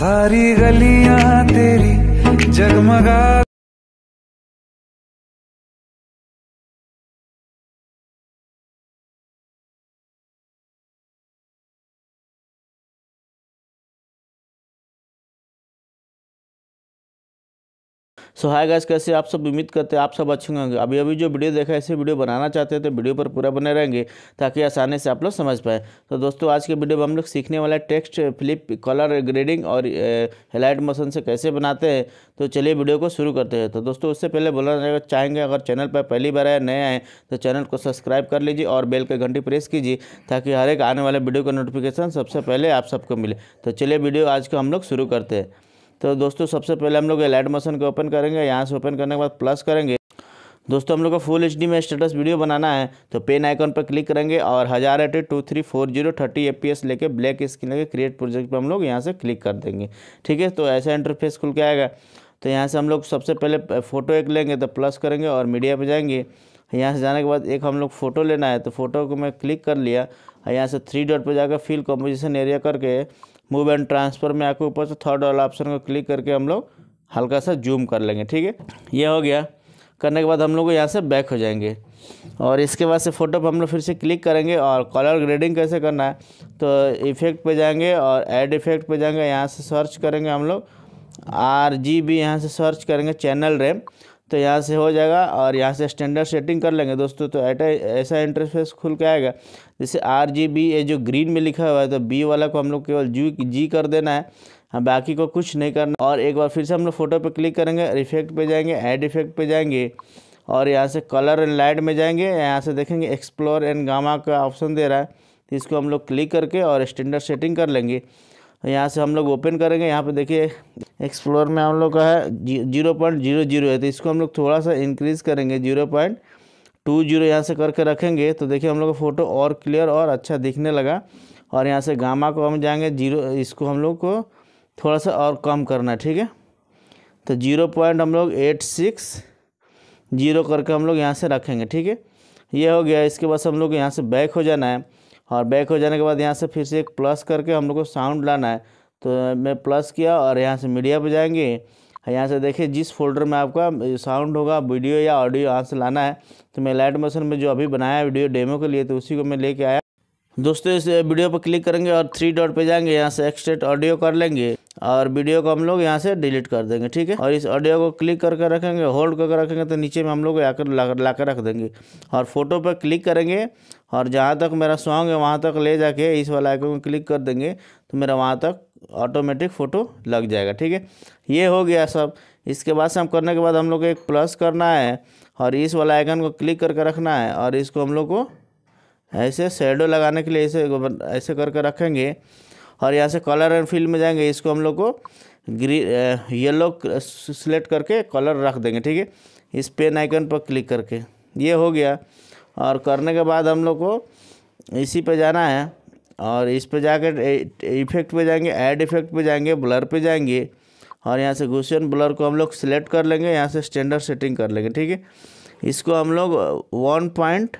सारी गलियां तेरी जगमगा सो हाय गैस कैसे आप सब उम्मीद करते हैं आप सब अच्छे होंगे अभी अभी जो वीडियो देखा ऐसे वीडियो बनाना चाहते हैं तो वीडियो पर पूरा बने रहेंगे ताकि आसानी से आप लोग समझ पाए तो दोस्तों आज के वीडियो में हम लोग सीखने वाला हैं टेक्स्ट फ्लिप कलर ग्रेडिंग और हेलाइट मोशन से कैसे बनाते हैं तो चलिए वीडियो को शुरू करते हैं तो दोस्तों उससे पहले बोलना चाहेंगे अगर चैनल पर पहली बार आए नए आए तो चैनल को सब्सक्राइब कर लीजिए और बेल के घंटी प्रेस कीजिए ताकि हर एक आने वाले वीडियो का नोटिफिकेशन सबसे पहले आप सबको मिले तो चलिए वीडियो आज को हम लोग शुरू करते हैं तो दोस्तों सबसे पहले हम लोग एलाइड मसन को ओपन करेंगे यहाँ से ओपन करने के बाद प्लस करेंगे दोस्तों हम लोग को फुल एच में स्टेटस वीडियो बनाना है तो पेन आइकॉन पर क्लिक करेंगे और हज़ार eighty two three four zero thirty A P S लेकर ब्लैक स्क्रीन लेके क्रिएट प्रोजेक्ट पर हम लोग यहाँ से क्लिक कर देंगे ठीक है तो ऐसा इंटरफेस खुल के आएगा तो यहाँ से हम लोग सबसे पहले फ़ोटो एक लेंगे तो प्लस करेंगे और मीडिया पर जाएंगे यहाँ से जाने के बाद एक हम लोग फ़ोटो लेना है तो फ़ोटो को मैं क्लिक कर लिया यहाँ से थ्री डॉट पर जाकर फिल कॉम्पोजिशन एरिया करके मूव एंड ट्रांसफ़र में आपके ऊपर से थर्ड वाला ऑप्शन को क्लिक करके हम लोग हल्का सा जूम कर लेंगे ठीक है ये हो गया करने के बाद हम लोग को यहाँ से बैक हो जाएंगे और इसके बाद से फ़ोटो पर हम लोग फिर से क्लिक करेंगे और कलर ग्रेडिंग कैसे करना है तो इफ़ेक्ट पे जाएंगे और ऐड इफ़ेक्ट पे जाएंगे यहाँ से सर्च करेंगे हम लोग आर जी बी यहाँ से सर्च करेंगे चैनल रैम तो यहाँ से हो जाएगा और यहाँ से स्टैंडर्ड सेटिंग कर लेंगे दोस्तों तो ऐटा ऐसा इंटरफेस खुल के आएगा जैसे आर जी बी ये जो ग्रीन में लिखा हुआ है तो बी वाला को हम लोग केवल जू जी कर देना है हम हाँ, बाकी को कुछ नहीं करना और एक बार फिर से हम लोग फ़ोटो पे क्लिक करेंगे इफेक्ट पे जाएंगे ऐड इफेक्ट पे जाएंगे और यहाँ से कलर एंड लाइट में जाएंगे यहाँ से देखेंगे एक्सप्लोर एंड गामा का ऑप्शन दे रहा है इसको हम लोग क्लिक करके और स्टैंडर्ड सेटिंग कर लेंगे तो यहाँ से हम लोग ओपन करेंगे यहाँ पे देखिए एक्सप्लोर में हम लोग का है जी, जीरो पॉइंट जीरो जीरो है तो इसको हम लोग थोड़ा सा इंक्रीज़ करेंगे जीरो पॉइंट टू जीरो यहाँ से करके रखेंगे तो देखिए हम लोग का फ़ोटो और क्लियर और अच्छा दिखने लगा और यहाँ से गामा को हम जाएंगे जीरो इसको हम लोग को थोड़ा सा और कम करना है ठीक है तो जीरो पॉइंट हम लोग एट सिक्स जीरो करके हम लोग यहाँ से रखेंगे ठीक है ये हो गया इसके बाद हम लोग यहाँ से बैक हो जाना है और बैक हो जाने के बाद यहाँ से फिर से एक प्लस करके हम लोग को साउंड लाना है तो मैं प्लस किया और यहाँ से मीडिया पर जाएंगे यहाँ से देखिए जिस फोल्डर में आपका साउंड होगा वीडियो या ऑडियो यहाँ से लाना है तो मैं लाइट मोशन में जो अभी बनाया है वीडियो डेमो के लिए तो उसी को मैं लेके आया दोस्तों इस वीडियो पर क्लिक करेंगे और थ्री डॉट पर जाएंगे यहाँ से एक्सट्रेट ऑडियो कर लेंगे और वीडियो को हम लोग यहाँ से डिलीट कर देंगे ठीक है और इस ऑडियो को क्लिक करके कर रखेंगे होल्ड करके कर रखेंगे तो नीचे में हम लोग आकर ला कर रख देंगे और फोटो पर क्लिक करेंगे और जहाँ तक मेरा सॉन्ग है वहाँ तक ले जाके इस वाला आइकन को क्लिक कर देंगे तो मेरा वहाँ तक ऑटोमेटिक फ़ोटो लग जाएगा ठीक है ये हो गया सब इसके बाद से हम करने के बाद हम लोग को एक प्लस करना है और इस वाला आइकन को क्लिक करके रखना है और इसको हम लोग को ऐसे शेडो लगाने के लिए ऐसे ऐसे करके कर रखेंगे और यहाँ से कलर एंड फील्ड में जाएंगे इसको हम लोग को ग्री येलो सिलेक्ट करके कलर रख देंगे ठीक है इस पेन आइकन पर क्लिक करके ये हो गया और करने के बाद हम लोग को इसी पे जाना है और इस पे जाकर इफेक्ट पे जाएंगे ऐड इफेक्ट पे जाएंगे ब्लर पे जाएंगे और यहाँ से घुसन ब्लर को हम लोग सिलेक्ट कर लेंगे यहाँ से स्टैंडर्ड सेटिंग कर लेंगे ठीक है इसको हम लोग one point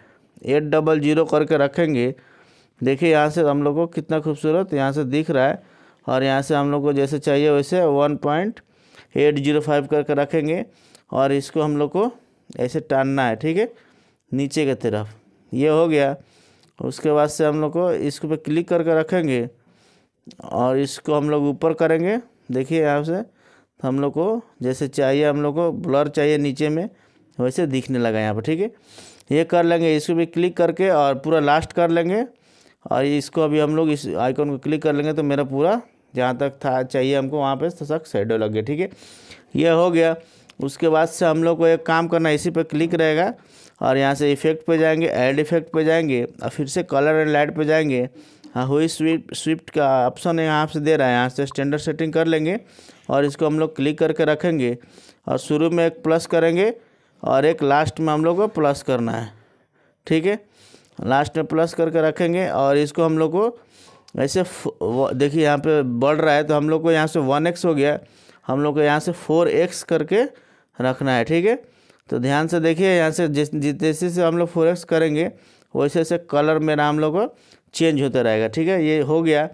eight double zero करके रखेंगे देखिए यहाँ से हम लोग को कितना खूबसूरत यहाँ से दिख रहा है और यहाँ से हम लोग को जैसे चाहिए वैसे one point eight zero five करके रखेंगे और इसको हम लोग को ऐसे टानना है ठीक है नीचे की तरफ ये हो गया उसके बाद से हम लोग को इसको पे क्लिक करके रखेंगे और इसको हम लोग ऊपर करेंगे देखिए यहाँ से हम लोग को जैसे चाहिए हम लोग को ब्लर चाहिए नीचे में वैसे दिखने लगा यहाँ पर ठीक है ये कर लेंगे इसको भी क्लिक करके और पूरा लास्ट कर लेंगे और इसको अभी हम लोग इस आइकॉन को क्लिक कर लेंगे तो मेरा पूरा जहाँ तक था चाहिए हमको वहाँ पे सक शेडो तो लग गया ठीक है ये हो गया उसके बाद से हम लोग को एक काम करना इसी पर क्लिक रहेगा और यहाँ से इफेक्ट पे जाएंगे एड इफेक्ट पे जाएंगे और फिर से कलर एंड लाइट पे जाएंगे हाँ वही स्विफ्ट स्विफ्ट का ऑप्शन है यहाँ से दे रहा है यहाँ से स्टैंडर्ड सेटिंग कर लेंगे और इसको हम लोग क्लिक करके रखेंगे और शुरू में एक प्लस करेंगे और एक लास्ट में हम लोग को प्लस करना है ठीक है लास्ट में प्लस करके रखेंगे और इसको हम लोग को ऐसे देखिए यहाँ पे बढ़ रहा है तो हम लोग को यहाँ से वन एक्स हो गया हम लोग को यहाँ से फोर एक्स करके रखना है ठीक है तो ध्यान से देखिए यहाँ से जिस जैसे से हम लोग फोर एक्स करेंगे वैसे वैसे कलर मेरा हम लोग को चेंज होता रहेगा ठीक है ये हो गया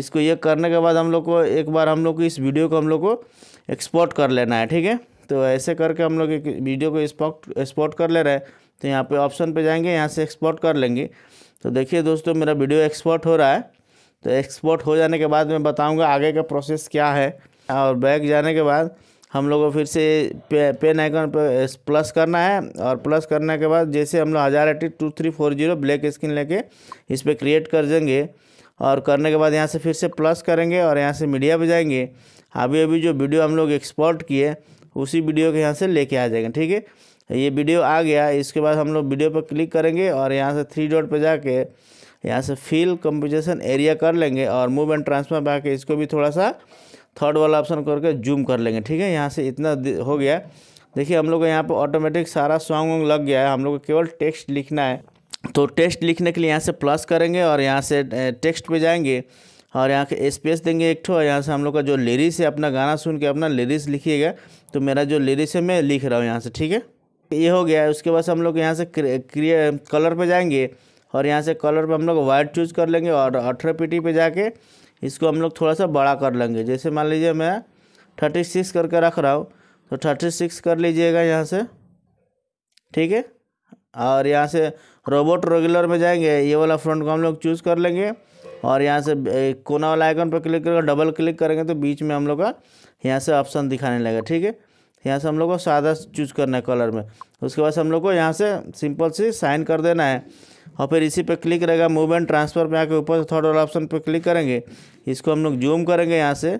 इसको ये करने के बाद हम लोग को एक बार हम लोग को इस वीडियो को हम लोग को एक्सपोर्ट कर लेना है ठीक है तो ऐसे करके हम लोग वीडियो को एक्सपोर्ट एक्सपोर्ट कर ले रहे हैं तो यहाँ पे ऑप्शन पे जाएंगे यहाँ से एक्सपोर्ट कर लेंगे तो देखिए दोस्तों मेरा वीडियो एक्सपोर्ट हो रहा है तो एक्सपोर्ट हो जाने के बाद मैं बताऊँगा आगे का प्रोसेस क्या है और बैग जाने के बाद हम लोग को फिर से पे, पेन आइकन पर प्लस करना है और प्लस करने के बाद जैसे हम लोग हज़ार eighty two three four zero black screen लेके इस पर क्रिएट कर देंगे और करने के बाद यहाँ से फिर से प्लस करेंगे और यहाँ से मीडिया पे जाएंगे अभी अभी जो वीडियो हम लोग एक्सपोर्ट किए उसी वीडियो के यहाँ से लेके आ जाएंगे ठीक है ये वीडियो आ गया इसके बाद हम लोग वीडियो पर क्लिक करेंगे और यहाँ से थ्री डॉट पर जाके यहाँ से फील कंपोजिशन एरिया कर लेंगे और मूव एंड ट्रांसफर में आके इसको भी थोड़ा सा थर्ड वाला ऑप्शन करके जूम कर लेंगे ठीक है यहाँ से इतना हो गया देखिए हम लोग को यहाँ पर ऑटोमेटिक सारा सॉन्ग वॉन्ग लग गया है हम लोग को केवल टेक्स्ट लिखना है तो टेक्स्ट लिखने के लिए यहाँ से प्लस करेंगे और यहाँ से टेक्स्ट पे जाएंगे और यहाँ के स्पेस देंगे एक ठो और यहाँ से हम लोग का जो लिरिक्स है अपना गाना सुन के अपना लिरिक्स लिखिएगा तो मेरा जो लिरिक्स है मैं लिख रहा हूँ यहाँ से ठीक है ये हो गया है उसके बाद हम लोग यहाँ से क्रिय कलर पे जाएंगे और यहाँ से कलर पे हम लोग वाइट चूज कर लेंगे और अठारह पीटी पे जाके इसको हम लोग थोड़ा सा बड़ा कर लेंगे जैसे मान लीजिए मैं थर्टी सिक्स करके रख रहा हूँ तो थर्टी सिक्स कर लीजिएगा यहाँ से ठीक है और यहाँ से रोबोट रेगुलर में जाएंगे ये वाला फ्रंट को हम लोग चूज़ कर लेंगे और यहाँ से कोना वाला आइकन पर क्लिक करके डबल क्लिक करेंगे तो बीच में हम लोग का यहाँ से ऑप्शन दिखाने लगेगा ठीक है यहाँ से हम लोग को सादा चूज करना है कलर में उसके बाद हम लोग को यहाँ से सिंपल सी साइन कर देना है और फिर इसी पे क्लिक रहेगा मूव एंड ट्रांसफ़र पे आके ऊपर थर्ड वाला ऑप्शन पे क्लिक करेंगे इसको हम लोग जूम करेंगे यहाँ से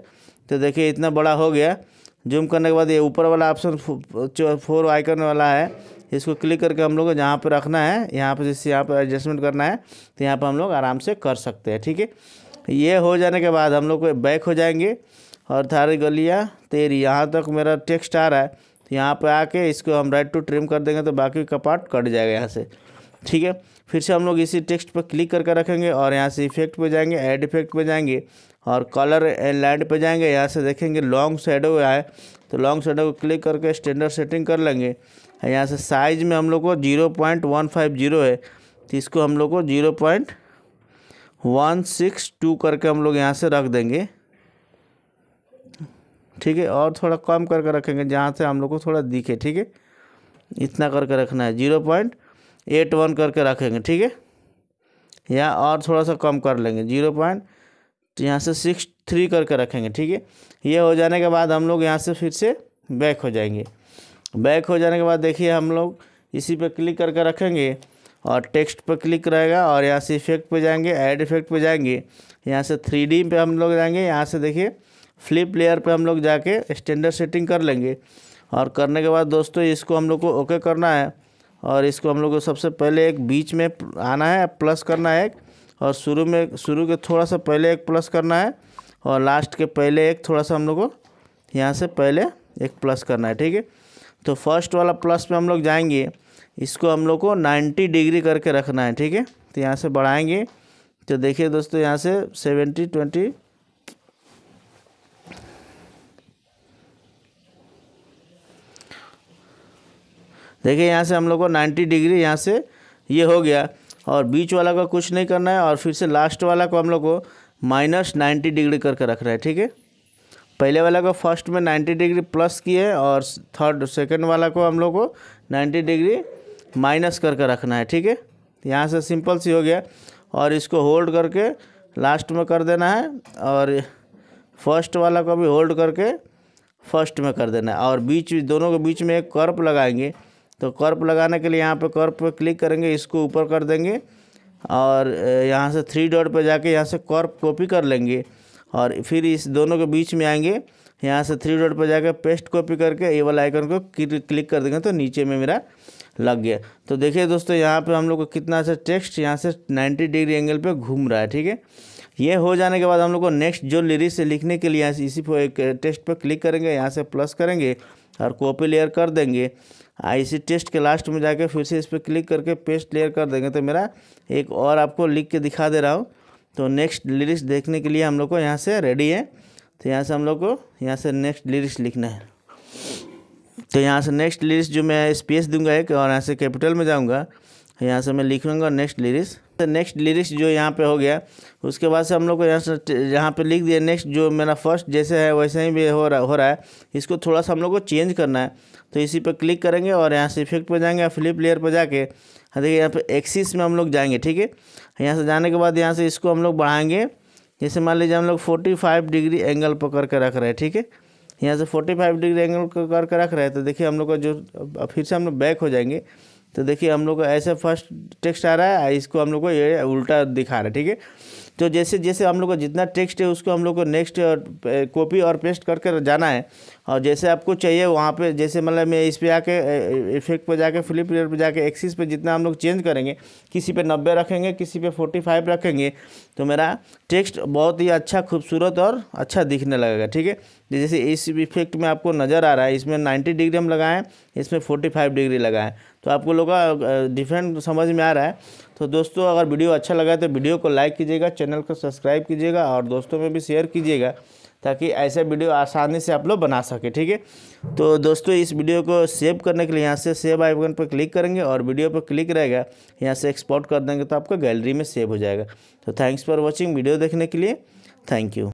तो देखिए इतना बड़ा हो गया जूम करने के बाद ये ऊपर वाला ऑप्शन फोर आइकन वाला है इसको क्लिक करके हम लोग को जहाँ पर रखना है यहाँ पर जैसे यहाँ पर एडजस्टमेंट करना है तो यहाँ पर हम लोग आराम से कर सकते हैं ठीक है ये हो जाने के बाद हम लोग बैक हो जाएंगे और थारे गलिया तेरी यहाँ तक मेरा टेक्स्ट आ रहा है तो यहाँ पर आके इसको हम राइट टू ट्रिम कर देंगे तो बाकी का पार्ट कट जाएगा यहाँ से ठीक है फिर से हम लोग इसी टेक्स्ट पर क्लिक करके रखेंगे और यहाँ से इफेक्ट पे जाएंगे एड इफेक्ट पे जाएंगे और कलर एंड लाइट पर जाएंगे यहाँ से देखेंगे लॉन्ग शेडो है तो लॉन्ग शेडो को क्लिक करके स्टैंडर्ड सेटिंग कर लेंगे यहाँ से साइज में हम लोग को zero point one five zero है तो इसको हम लोग को zero point one six two करके हम लोग यहाँ से रख देंगे ठीक है और थोड़ा कम करके रखेंगे जहाँ से हम लोग को थोड़ा दिखे ठीक है इतना करके रखना है जीरो पॉइंट एट वन करके रखेंगे ठीक है यहाँ और थोड़ा सा कम कर लेंगे जीरो पॉइंट यहाँ से सिक्स थ्री करके रखेंगे ठीक है ये हो जाने के बाद हम लोग यहाँ से फिर से बैक हो जाएंगे बैक हो जाने के बाद देखिए हम लोग इसी पे क्लिक करके रखेंगे और टेक्स्ट पर क्लिक रहेगा और यहाँ से इफेक्ट पर जाएंगे एड इफेक्ट पर जाएंगे यहाँ से थ्री डी हम लोग जाएंगे यहाँ से देखिए फ्लिप लेयर पे हम लोग जाके स्टैंडर्ड सेटिंग कर लेंगे और करने के बाद दोस्तों इसको हम लोग को ओके करना है और इसको हम लोग को सबसे पहले एक बीच में आना है प्लस करना है एक और शुरू में शुरू के थोड़ा सा पहले एक प्लस करना है और लास्ट के पहले एक थोड़ा सा हम लोग को यहाँ से पहले एक प्लस करना है ठीक है तो फर्स्ट वाला प्लस पे हम लोग जाएंगे इसको हम लोग को 90 डिग्री करके रखना है ठीक है तो यहाँ से बढ़ाएंगे तो देखिए दोस्तों यहाँ से 70 20 देखिए यहाँ से हम लोग को नाइन्टी डिग्री यहाँ से ये हो गया और बीच वाला को कुछ नहीं करना है और फिर से लास्ट वाला को हम लोग को माइनस नाइन्टी डिग्री करके रख रहे है ठीक है पहले वाला को फर्स्ट में नाइन्टी डिग्री प्लस किए और थर्ड सेकेंड वाला को हम लोग को नाइन्टी डिग्री माइनस करके रखना है ठीक है यहाँ से सिंपल सी हो गया और इसको होल्ड करके लास्ट में कर देना है और फर्स्ट वाला को भी होल्ड करके फर्स्ट में कर देना है और बीच दोनों के बीच में एक कर्प लगाएंगे तो कर्प लगाने के लिए यहाँ पे कर्प पे क्लिक करेंगे इसको ऊपर कर देंगे और यहाँ से थ्री डॉट पे जाके यहाँ से कर्प कॉपी कर लेंगे और फिर इस दोनों के बीच में आएंगे यहाँ से थ्री डॉट पर जाके पेस्ट कॉपी करके ये वाला आइकन को क्लिक कर देंगे तो नीचे में मेरा लग गया तो देखिए दोस्तों यहाँ पे हम लोग को कितना अच्छा टेक्स्ट यहाँ से नाइन्टी डिग्री एंगल पे घूम रहा है ठीक है ये हो जाने के बाद हम लोग को नेक्स्ट जो लिरिक्स से लिखने के लिए इसी पर टेक्स्ट पर क्लिक करेंगे यहाँ से प्लस करेंगे और कॉपी लेयर कर देंगे इसी टेस्ट के लास्ट में जाके फिर से इस पर क्लिक करके पेस्ट लेयर कर देंगे तो मेरा एक और आपको लिख के दिखा दे रहा हूँ तो नेक्स्ट लिरिक्स देखने के लिए हम लोग को यहाँ से रेडी है तो यहाँ से हम लोग को यहाँ से नेक्स्ट लिरिक्स लिखना है तो यहाँ से नेक्स्ट लिरिक्स जो मैं स्पेस दूंगा एक और यहाँ से कैपिटल में जाऊँगा यहाँ से मैं लिख लूँगा नेक्स्ट लिरिक्स तो नेक्स्ट लिरिक्स जो यहाँ पे हो गया उसके बाद से हम लोग को यहाँ से यहाँ पे लिख दिया नेक्स्ट जो मेरा फर्स्ट जैसे है वैसे ही भी हो रहा हो रहा है इसको थोड़ा सा हम लोग को चेंज करना है तो इसी पर क्लिक करेंगे और यहाँ से इफेक्ट पर जाएंगे फ्लिप लेयर पर जाके हाँ, देखिए यहाँ पर एक्सिस में हम लोग जाएंगे ठीक है यहाँ से जाने के बाद यहाँ से इसको हम लोग बढ़ाएंगे जैसे मान लीजिए हम लोग फोर्टी डिग्री एंगल पकड़ के रख रहे हैं ठीक है यहाँ से फोर्टी डिग्री एंगल करके रख रहे हैं तो देखिए हम लोग का जो फिर से हम लोग बैक हो जाएंगे तो देखिए हम लोग को ऐसे फर्स्ट टेक्स्ट आ रहा है इसको हम लोग को ये उल्टा दिखा रहा है ठीक है तो जैसे जैसे हम लोग को जितना टेक्स्ट है उसको हम लोग को नेक्स्ट और कॉपी और पेस्ट कर कर जाना है और जैसे आपको चाहिए वहाँ पे जैसे मतलब मैं इस पर आके इफेक्ट पे जाके फ्लिप पर पे जाके एक्सिस पे जितना हम लोग चेंज करेंगे किसी पे नब्बे रखेंगे किसी पे फोर्टी फाइव रखेंगे तो मेरा टेक्स्ट बहुत ही अच्छा खूबसूरत और अच्छा दिखने लगेगा ठीक है जैसे इस इफेक्ट में आपको नज़र आ रहा है इसमें नाइन्टी डिग्री हम लगाएँ इसमें फोर्टी फाइव डिग्री लगाएँ तो आपको लोग का डिफरेंट समझ में आ रहा है तो दोस्तों अगर वीडियो अच्छा लगा तो वीडियो को लाइक कीजिएगा चैनल को सब्सक्राइब कीजिएगा और दोस्तों में भी शेयर कीजिएगा ताकि ऐसे वीडियो आसानी से आप लोग बना सके ठीक है तो दोस्तों इस वीडियो को सेव करने के लिए यहाँ से सेव आइकन पर क्लिक करेंगे और वीडियो पर क्लिक रहेगा यहाँ से एक्सपोर्ट कर देंगे तो आपका गैलरी में सेव हो जाएगा तो थैंक्स फॉर वॉचिंग वीडियो देखने के लिए थैंक यू